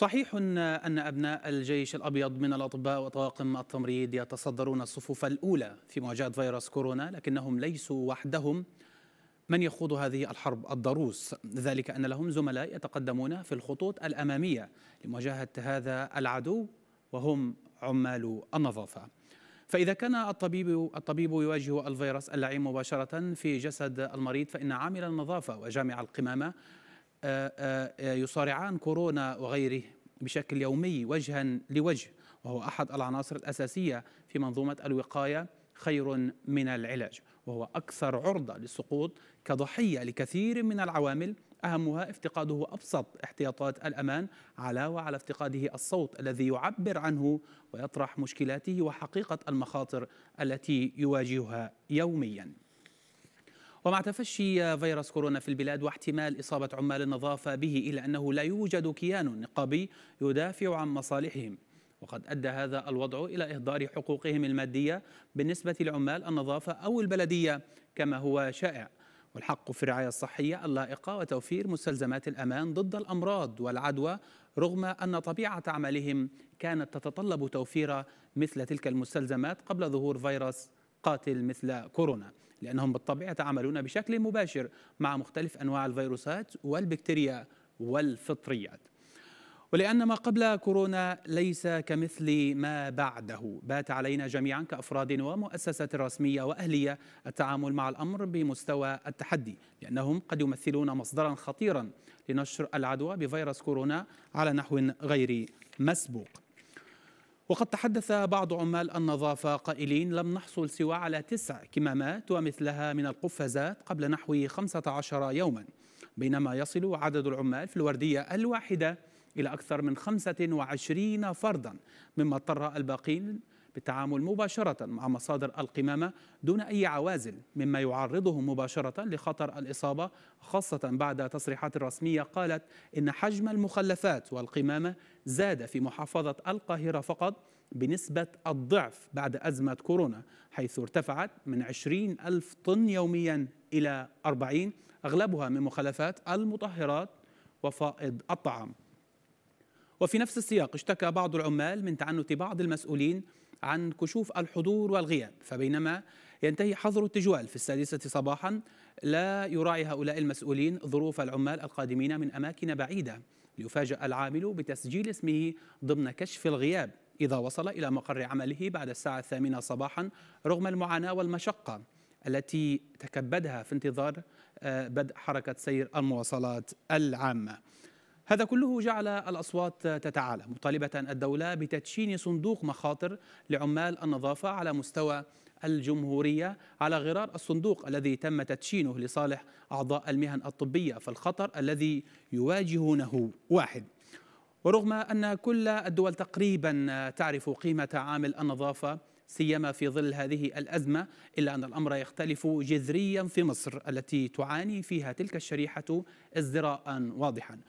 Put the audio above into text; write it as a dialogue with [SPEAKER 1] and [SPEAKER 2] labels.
[SPEAKER 1] صحيح أن أبناء الجيش الأبيض من الأطباء وطواقم التمريض يتصدرون الصفوف الأولى في مواجهة فيروس كورونا لكنهم ليسوا وحدهم من يخوض هذه الحرب الضروس ذلك أن لهم زملاء يتقدمون في الخطوط الأمامية لمواجهة هذا العدو وهم عمال النظافة فإذا كان الطبيب الطبيب يواجه الفيروس اللعين مباشرة في جسد المريض فإن عامل النظافة وجامع القمامة آه، آه، يصارعان كورونا وغيره بشكل يومي وجها لوجه وهو أحد العناصر الأساسية في منظومة الوقاية خير من العلاج وهو أكثر عرضة للسقوط كضحية لكثير من العوامل أهمها افتقاده أبسط احتياطات الأمان على وعلى افتقاده الصوت الذي يعبر عنه ويطرح مشكلاته وحقيقة المخاطر التي يواجهها يومياً ومع تفشي فيروس كورونا في البلاد واحتمال إصابة عمال النظافة به إلى أنه لا يوجد كيان نقابي يدافع عن مصالحهم وقد أدى هذا الوضع إلى إهدار حقوقهم المادية بالنسبة لعمال النظافة أو البلدية كما هو شائع والحق في الرعاية الصحية اللائقة وتوفير مستلزمات الأمان ضد الأمراض والعدوى رغم أن طبيعة عملهم كانت تتطلب توفير مثل تلك المستلزمات قبل ظهور فيروس قاتل مثل كورونا لأنهم بالطبع يتعاملون بشكل مباشر مع مختلف أنواع الفيروسات والبكتيريا والفطريات ولأن ما قبل كورونا ليس كمثل ما بعده بات علينا جميعا كأفراد ومؤسسات رسمية وأهلية التعامل مع الأمر بمستوى التحدي لأنهم قد يمثلون مصدرا خطيرا لنشر العدوى بفيروس كورونا على نحو غير مسبوق وقد تحدث بعض عمال النظافة قائلين لم نحصل سوى على تسع كمامات ومثلها من القفازات قبل نحو 15 يوما بينما يصل عدد العمال في الوردية الواحدة إلى أكثر من 25 فردا مما اضطر الباقين بالتعامل مباشرة مع مصادر القمامة دون أي عوازل مما يعرضهم مباشرة لخطر الإصابة خاصة بعد تصريحات رسمية قالت إن حجم المخلفات والقمامة زاد في محافظة القاهرة فقط بنسبة الضعف بعد أزمة كورونا حيث ارتفعت من 20 ألف طن يوميا إلى 40 أغلبها من مخلفات المطهرات وفائض الطعام وفي نفس السياق اشتكى بعض العمال من تعنت بعض المسؤولين عن كشوف الحضور والغياب فبينما ينتهي حظر التجوال في السادسة صباحا لا يراعي هؤلاء المسؤولين ظروف العمال القادمين من أماكن بعيدة ليفاجأ العامل بتسجيل اسمه ضمن كشف الغياب إذا وصل إلى مقر عمله بعد الساعة الثامنة صباحا رغم المعاناة والمشقة التي تكبدها في انتظار آه، بدء حركة سير المواصلات العامة هذا كله جعل الأصوات تتعالى مطالبة الدولة بتدشين صندوق مخاطر لعمال النظافة على مستوى الجمهورية على غرار الصندوق الذي تم تدشينه لصالح أعضاء المهن الطبية فالخطر الذي يواجهونه واحد ورغم أن كل الدول تقريبا تعرف قيمة عامل النظافة سيما في ظل هذه الأزمة إلا أن الأمر يختلف جذريا في مصر التي تعاني فيها تلك الشريحة ازدراء واضحا